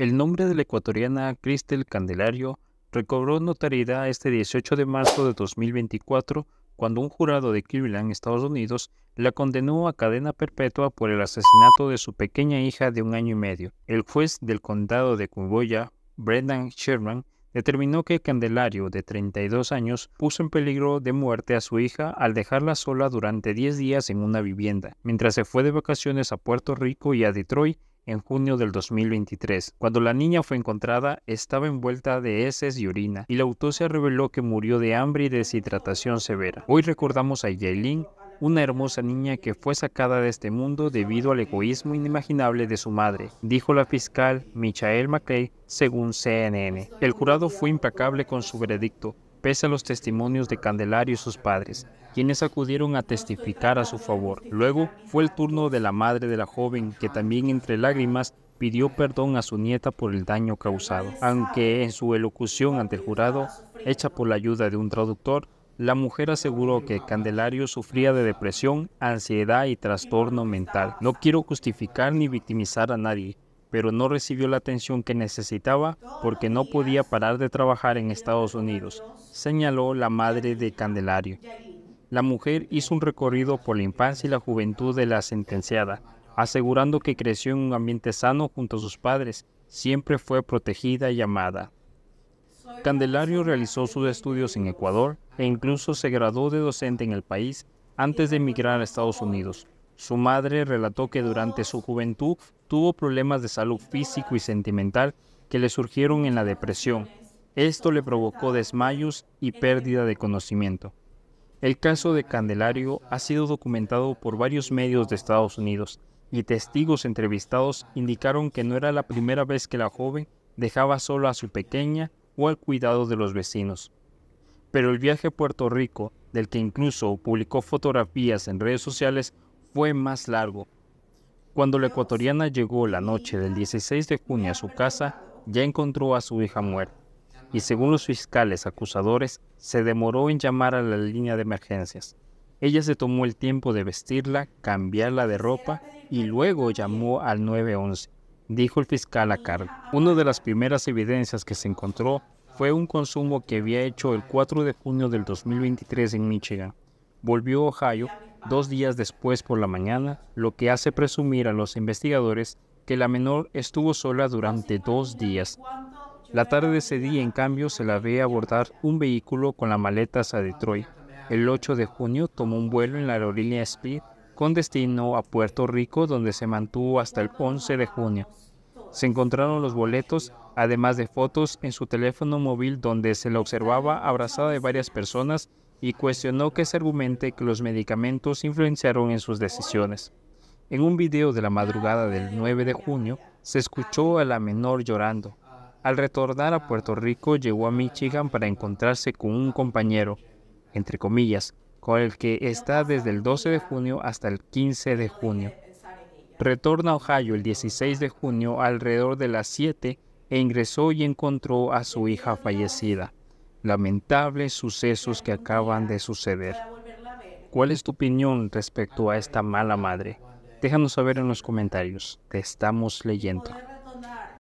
El nombre de la ecuatoriana Cristel Candelario recobró notariedad este 18 de marzo de 2024 cuando un jurado de Cleveland, Estados Unidos, la condenó a cadena perpetua por el asesinato de su pequeña hija de un año y medio. El juez del condado de Cumboya, Brendan Sherman, determinó que Candelario, de 32 años, puso en peligro de muerte a su hija al dejarla sola durante 10 días en una vivienda, mientras se fue de vacaciones a Puerto Rico y a Detroit en junio del 2023. Cuando la niña fue encontrada, estaba envuelta de heces y orina, y la autopsia reveló que murió de hambre y deshidratación severa. Hoy recordamos a Yailin, una hermosa niña que fue sacada de este mundo debido al egoísmo inimaginable de su madre, dijo la fiscal Michael McClay, según CNN. El jurado fue implacable con su veredicto, pese a los testimonios de Candelario y sus padres, quienes acudieron a testificar a su favor. Luego fue el turno de la madre de la joven, que también entre lágrimas pidió perdón a su nieta por el daño causado. Aunque en su elocución ante el jurado, hecha por la ayuda de un traductor, la mujer aseguró que Candelario sufría de depresión, ansiedad y trastorno mental. No quiero justificar ni victimizar a nadie, pero no recibió la atención que necesitaba porque no podía parar de trabajar en Estados Unidos, señaló la madre de Candelario. La mujer hizo un recorrido por la infancia y la juventud de la sentenciada, asegurando que creció en un ambiente sano junto a sus padres, siempre fue protegida y amada. Candelario realizó sus estudios en Ecuador e incluso se graduó de docente en el país antes de emigrar a Estados Unidos. Su madre relató que durante su juventud tuvo problemas de salud físico y sentimental que le surgieron en la depresión. Esto le provocó desmayos y pérdida de conocimiento. El caso de Candelario ha sido documentado por varios medios de Estados Unidos y testigos entrevistados indicaron que no era la primera vez que la joven dejaba sola a su pequeña o al cuidado de los vecinos. Pero el viaje a Puerto Rico, del que incluso publicó fotografías en redes sociales, fue más largo cuando la ecuatoriana llegó la noche del 16 de junio a su casa, ya encontró a su hija muerta y según los fiscales acusadores, se demoró en llamar a la línea de emergencias. Ella se tomó el tiempo de vestirla, cambiarla de ropa y luego llamó al 911, dijo el fiscal a Carl. Una de las primeras evidencias que se encontró fue un consumo que había hecho el 4 de junio del 2023 en Michigan. Volvió a Ohio dos días después por la mañana, lo que hace presumir a los investigadores que la menor estuvo sola durante dos días. La tarde de ese día, en cambio, se la ve abordar un vehículo con las maletas a Detroit. El 8 de junio tomó un vuelo en la aerolínea Speed con destino a Puerto Rico, donde se mantuvo hasta el 11 de junio. Se encontraron los boletos, además de fotos en su teléfono móvil donde se la observaba abrazada de varias personas y cuestionó que se argumente que los medicamentos influenciaron en sus decisiones. En un video de la madrugada del 9 de junio, se escuchó a la menor llorando. Al retornar a Puerto Rico, llegó a Michigan para encontrarse con un compañero, entre comillas, con el que está desde el 12 de junio hasta el 15 de junio. Retorna a Ohio el 16 de junio alrededor de las 7 e ingresó y encontró a su hija fallecida lamentables sucesos que acaban de suceder. ¿Cuál es tu opinión respecto a esta mala madre? Déjanos saber en los comentarios. Te estamos leyendo.